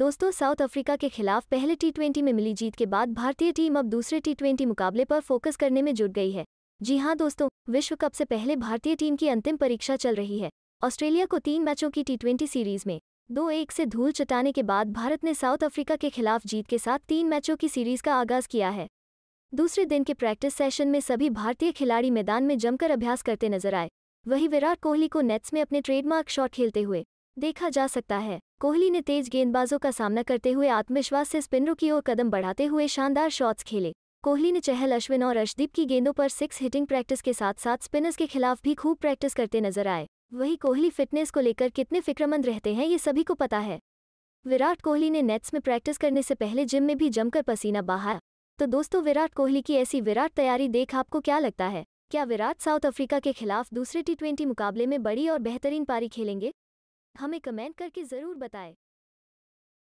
दोस्तों south Africa के खिलाफ पहले टी में मिली जीत के बाद भारतीय टीम अब दूसरे टी मुकाबले पर फोकस करने में जुट गई है जी हाँ दोस्तों विश्व कप से पहले भारतीय टीम की अंतिम परीक्षा चल रही है ऑस्ट्रेलिया को तीन मैचों की टी सीरीज में दो एक से धूल चटाने के बाद भारत ने साउथ अफ्रीका के खिलाफ जीत के साथ तीन मैचों की सीरीज का आगाज किया है दूसरे दिन के प्रैक्टिस सेशन में सभी भारतीय खिलाड़ी मैदान में जमकर अभ्यास करते नजर आए वहीं विराट कोहली को नेट्स में अपने ट्रेडमार्क शॉट खेलते हुए देखा जा सकता है कोहली ने तेज गेंदबाजों का सामना करते हुए आत्मविश्वास से स्पिनरों की ओर कदम बढ़ाते हुए शानदार शॉट्स खेले कोहली ने चहल अश्विन और अर्शदीप की गेंदों पर सिक्स हिटिंग प्रैक्टिस के साथ साथ स्पिनर्स के खिलाफ भी खूब प्रैक्टिस करते नजर आए वही कोहली फिटनेस को लेकर कितने फिक्रमंद रहते हैं ये सभी को पता है विराट कोहली ने नेट्स में प्रैक्टिस करने से पहले जिम में भी जमकर पसीना बहाया तो दोस्तों विराट कोहली की ऐसी विराट तैयारी देख आपको क्या लगता है क्या विराट साउथ अफ्रीका के खिलाफ दूसरे टी मुकाबले में बड़ी और बेहतरीन पारी खेलेंगे हमें कमेंट करके ज़रूर बताएं